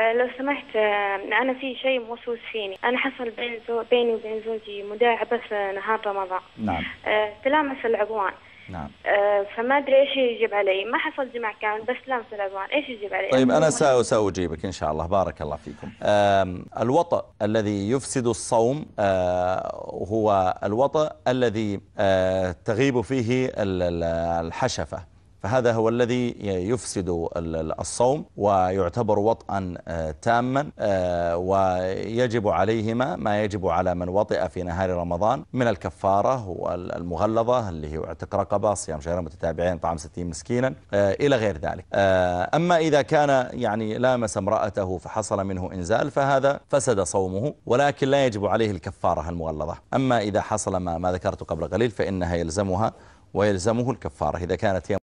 آه، لو سمحت آه، أنا في شيء موسوس فيني أنا حصل بين زو... بيني وبين زوجي مداعبة في نهار رمضان نعم آه، تلامس العبوان نعم فما أدري إيش يجب علي ما حصل جمع كامل بس لامس العبوان إيش يجب علي طيب أنا سأجيبك إن شاء الله بارك الله فيكم الوطأ الذي يفسد الصوم هو الوطأ الذي تغيب فيه الحشفة فهذا هو الذي يفسد الصوم ويعتبر وطئا آه، تاما آه، ويجب عليهما ما يجب على من وطئ في نهار رمضان من الكفارة والمغلظة اللي هي اعتق رقبة صيام شهرين متتابعين طعام ستين مسكينا آه، إلى غير ذلك أما إذا كان يعني لامس امرأته فحصل منه إنزال فهذا فسد صومه ولكن لا يجب عليه الكفارة المغلظة أما إذا حصل ما, ما ذكرت قبل قليل فإنها يلزمها ويلزمه الكفارة إذا كانت هي